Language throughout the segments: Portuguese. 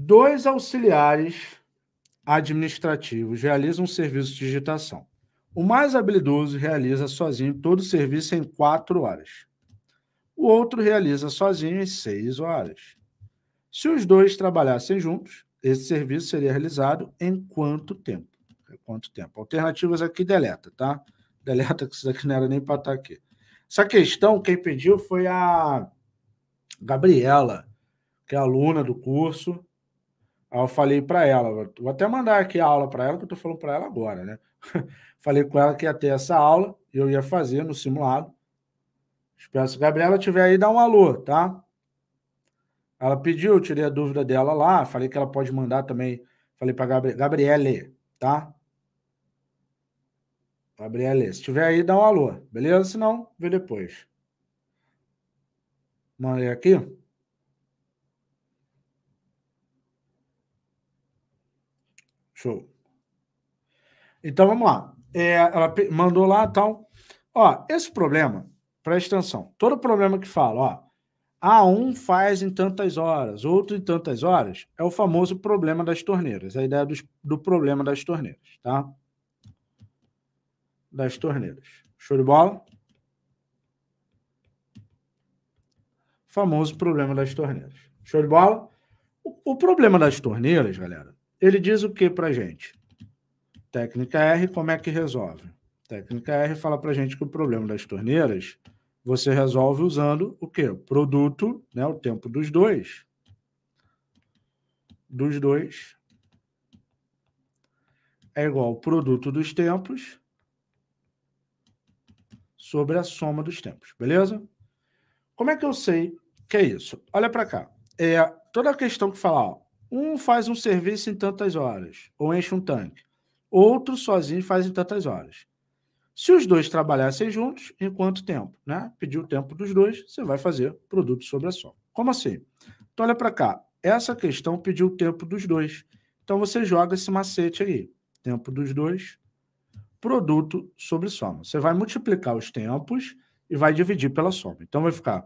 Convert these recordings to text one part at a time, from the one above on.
Dois auxiliares administrativos realizam um serviço de digitação. O mais habilidoso realiza sozinho todo o serviço em quatro horas. O outro realiza sozinho em seis horas. Se os dois trabalhassem juntos, esse serviço seria realizado em quanto tempo? Em é quanto tempo? Alternativas aqui deleta, tá? Deleta que isso daqui não era nem para estar tá aqui. Essa questão, quem pediu foi a Gabriela, que é aluna do curso. Aí eu falei para ela, vou até mandar aqui a aula para ela, que eu estou falando para ela agora, né? falei com ela que ia ter essa aula, eu ia fazer no simulado. Espero que a Gabriela tiver aí, dá um alô, tá? Ela pediu, eu tirei a dúvida dela lá, falei que ela pode mandar também. Falei para Gabri Gabriele, tá? Gabriele, se tiver aí, dá um alô, beleza? Se não, vê depois. Mandei aqui. Show. Então vamos lá. É, ela mandou lá tal. Ó, esse problema, presta atenção. Todo problema que fala, ó, a ah, um faz em tantas horas, outro em tantas horas, é o famoso problema das torneiras, é a ideia do, do problema das torneiras, tá? Das torneiras. Show de bola? Famoso problema das torneiras. Show de bola? O, o problema das torneiras, galera, ele diz o que para gente? Técnica R, como é que resolve? Técnica R fala para gente que o problema das torneiras você resolve usando o que? Produto, né? O tempo dos dois. Dos dois é igual ao produto dos tempos sobre a soma dos tempos, beleza? Como é que eu sei que é isso? Olha para cá. É, toda a questão que fala, ó, um faz um serviço em tantas horas, ou enche um tanque. Outro sozinho faz em tantas horas. Se os dois trabalhassem juntos, em quanto tempo? Né? Pedir o tempo dos dois, você vai fazer produto sobre a soma. Como assim? Então, olha para cá. Essa questão pediu o tempo dos dois. Então, você joga esse macete aí. Tempo dos dois, produto sobre soma. Você vai multiplicar os tempos e vai dividir pela soma. Então, vai ficar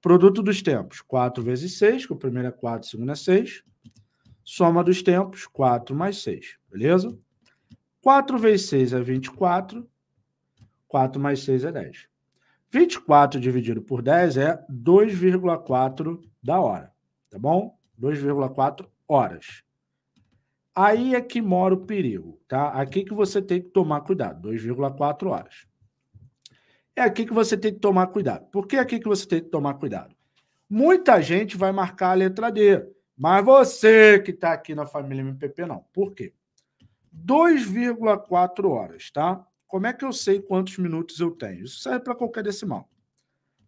produto dos tempos, 4 vezes 6, que o primeiro é 4, o segundo é 6. Soma dos tempos, 4 mais 6, beleza? 4 vezes 6 é 24, 4 mais 6 é 10. 24 dividido por 10 é 2,4 da hora, tá bom? 2,4 horas. Aí é que mora o perigo, tá? Aqui que você tem que tomar cuidado, 2,4 horas. É aqui que você tem que tomar cuidado. Por que aqui que você tem que tomar cuidado? Muita gente vai marcar a letra D. Mas você que está aqui na família MPP, não. Por quê? 2,4 horas, tá? Como é que eu sei quantos minutos eu tenho? Isso serve para qualquer decimal.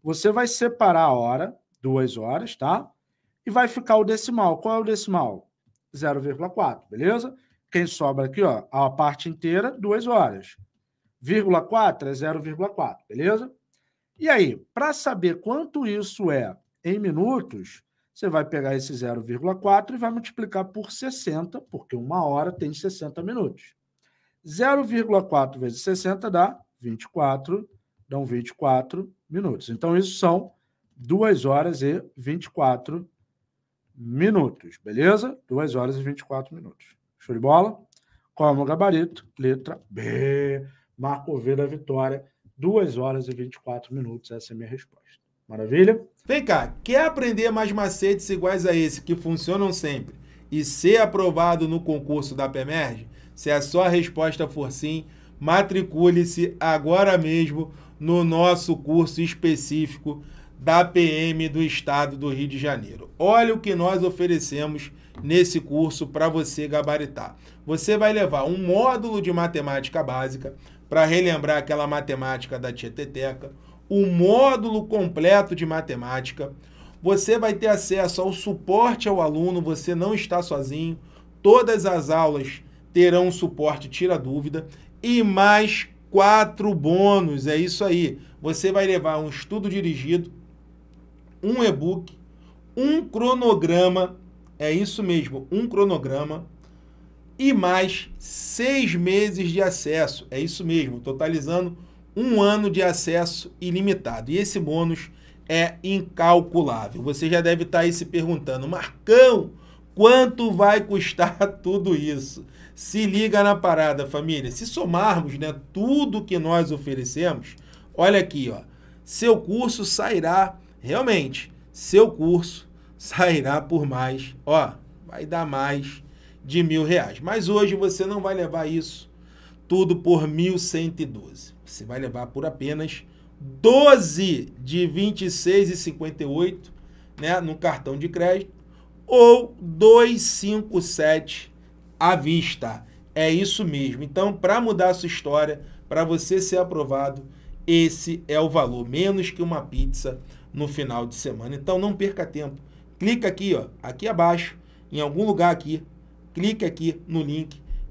Você vai separar a hora, duas horas, tá? E vai ficar o decimal. Qual é o decimal? 0,4, beleza? Quem sobra aqui, ó, a parte inteira, duas horas. Vírgula 4 é 0,4, beleza? E aí, para saber quanto isso é em minutos, você vai pegar esse 0,4 e vai multiplicar por 60, porque uma hora tem 60 minutos. 0,4 vezes 60 dá 24, dão 24 minutos. Então, isso são 2 horas e 24 minutos, beleza? 2 horas e 24 minutos. Show de bola? Como gabarito, letra B. Marco V da vitória, 2 horas e 24 minutos. Essa é a minha resposta. Maravilha? Vem cá, quer aprender mais macetes iguais a esse que funcionam sempre e ser aprovado no concurso da PEMERG? Se a sua resposta for sim, matricule-se agora mesmo no nosso curso específico da PM do Estado do Rio de Janeiro. Olha o que nós oferecemos nesse curso para você gabaritar. Você vai levar um módulo de matemática básica para relembrar aquela matemática da Tieteteca, o módulo completo de matemática. Você vai ter acesso ao suporte ao aluno, você não está sozinho. Todas as aulas terão suporte tira dúvida e mais quatro bônus. É isso aí. Você vai levar um estudo dirigido, um e-book, um cronograma, é isso mesmo, um cronograma e mais seis meses de acesso. É isso mesmo, totalizando um ano de acesso ilimitado. E esse bônus é incalculável. Você já deve estar aí se perguntando, Marcão, quanto vai custar tudo isso? Se liga na parada, família. Se somarmos né, tudo que nós oferecemos, olha aqui, ó, seu curso sairá, realmente, seu curso sairá por mais, ó, vai dar mais de mil reais. Mas hoje você não vai levar isso tudo por 1.112. Você vai levar por apenas 12 de 26,58 né, no cartão de crédito ou 257 à vista. É isso mesmo. Então, para mudar a sua história, para você ser aprovado, esse é o valor, menos que uma pizza no final de semana. Então, não perca tempo. Clica aqui, ó, aqui abaixo, em algum lugar aqui, clique aqui no link